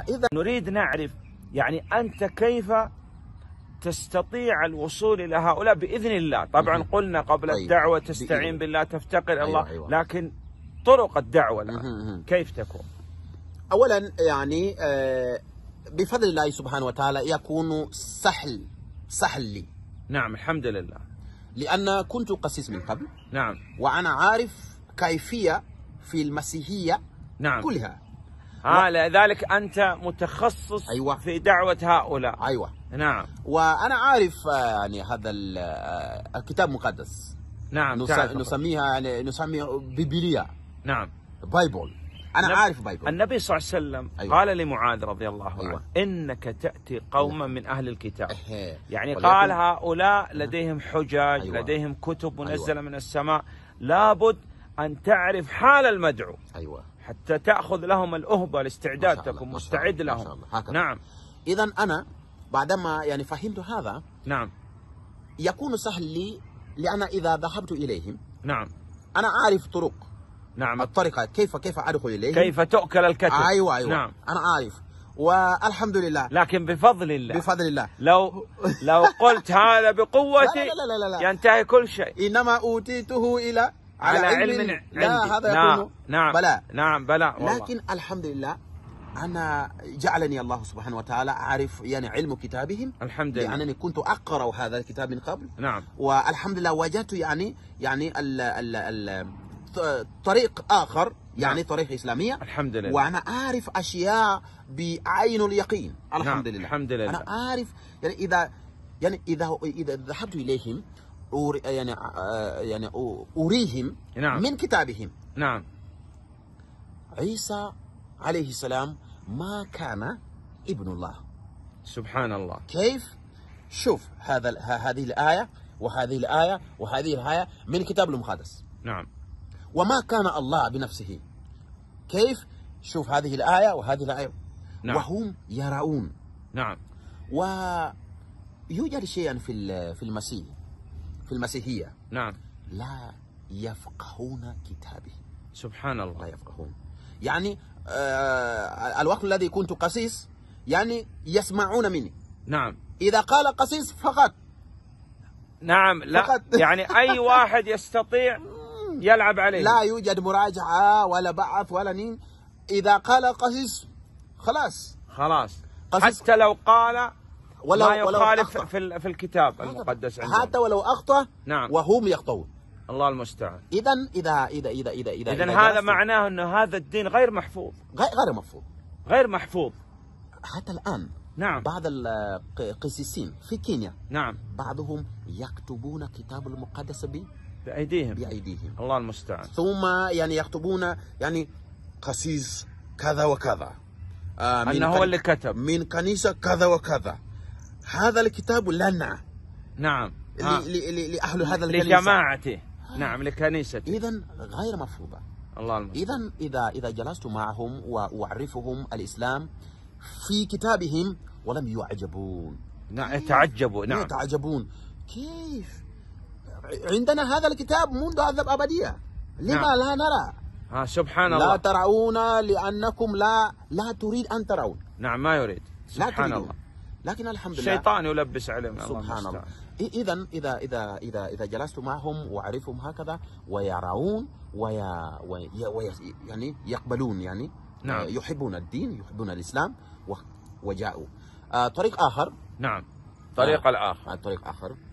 إذا نريد نعرف يعني أنت كيف تستطيع الوصول الى هؤلاء باذن الله، طبعا قلنا قبل أيوة. الدعوه تستعين بالله تفتقر أيوة الله، أيوة. لكن طرق الدعوه الان كيف تكون؟ اولا يعني آه، بفضل الله سبحانه وتعالى يكون سهل سهل لي. نعم الحمد لله. لان كنت قسيس من قبل. نعم. وانا عارف كيفيه في المسيحيه نعم كلها. ها لذلك انت متخصص أيوة. في دعوه هؤلاء ايوه نعم وانا عارف آه، يعني هذا آه، الكتاب المقدس نعم نسميها يعني نسميها بيبليا نعم بايبل انا نب... عارف بايبل النبي صلى الله عليه وسلم أيوة. قال لمعاذ رضي الله أيوة. عنه انك تاتي قوما نعم. من اهل الكتاب إيه. يعني قال هؤلاء نعم. لديهم حجج أيوة. لديهم كتب أيوة. منزله أيوة. من السماء لابد ان تعرف حال المدعو ايوه حتى تاخذ لهم الاهبه الاستعداد تكون مستعد لهم ما شاء الله. هكذا. نعم اذا انا بعدما يعني فهمت هذا نعم يكون سهل لي لان اذا ذهبت اليهم نعم انا اعرف طرق نعم الطريقه كيف كيف ادخل اليهم كيف تؤكل الكتف ايوه ايوه نعم انا اعرف والحمد لله لكن بفضل الله بفضل الله لو لو قلت هذا بقوتي لا لا لا لا لا ينتهي كل شيء انما اوتيته الى على, علم, علم عندي. لا هذا نعم يكون نعم بلى نعم بلى لكن الحمد لله أنا جعلني الله سبحانه وتعالى أعرف يعني علم كتابهم الحمد لله لأنني كنت أقرأ هذا الكتاب من قبل نعم والحمد لله وجدت يعني يعني ال ال ال طريق آخر يعني نعم. طريق إسلامية الحمد لله وأنا أعرف أشياء بعين اليقين الحمد نعم. لله الحمد لله أنا أعرف يعني إذا يعني إذا إذا ذهبت إليهم يعني آه، يعني أريهم نعم. من كتابهم نعم عيسى عليه السلام ما كان ابن الله سبحان الله كيف شوف هذا هذه الآية وهذه الآية وهذه الآية من كتاب المقدس نعم وما كان الله بنفسه كيف شوف هذه الآية وهذه الآية نعم. وهم يرون نعم ويوجد شيئا في في المسيح في المسيحية نعم لا يفقهون كتابه سبحان الله لا يفقهون يعني آه الوقت الذي كنت قسيس يعني يسمعون مني نعم إذا قال قسيس فقط نعم لا فقط. يعني أي واحد يستطيع يلعب عليه لا يوجد مراجعة ولا بعث ولا نين إذا قال قسيس خلاص خلاص قسيس حتى لو قال ولو ما يخالف ولو في في الكتاب المقدس عندهم حتى ولو اخطا نعم وهم يخطئون الله المستعان اذا اذا اذا اذا اذا اذا اذا هذا معناه انه هذا الدين غير محفوظ غير محفوظ غير محفوظ حتى الان نعم بعض القسيسين في كينيا نعم بعضهم يكتبون كتاب المقدس ب بأيديهم بأيديهم الله المستعان ثم يعني يكتبون يعني قسيس كذا وكذا آه أنه هو اللي كتب من كنيسة كذا وكذا هذا الكتاب لنا نعم لأهل هذا الكنيسة لجماعته نعم لكنيسته إذا غير مرفوضة الله إذا إذا إذا جلست معهم وأعرفهم الإسلام في كتابهم ولم يعجبون نعم يتعجبوا نعم يتعجبون كيف عندنا هذا الكتاب منذ أذب أبدية لما نعم. لا نرى آه سبحان الله لا ترون لأنكم لا لا تريد أن ترون نعم ما يريد سبحان لا الله لكن الحمد لله شيطان يلبس عليهم سبحان الله اذا اذا اذا اذا اذا جلست معهم واعرفهم هكذا ويرون ويا وي وي يعني يقبلون يعني نعم. آه، يحبون الدين يحبون الاسلام وجاءوا آه طريق اخر نعم آه، طريق آه الاخر آه طريق اخر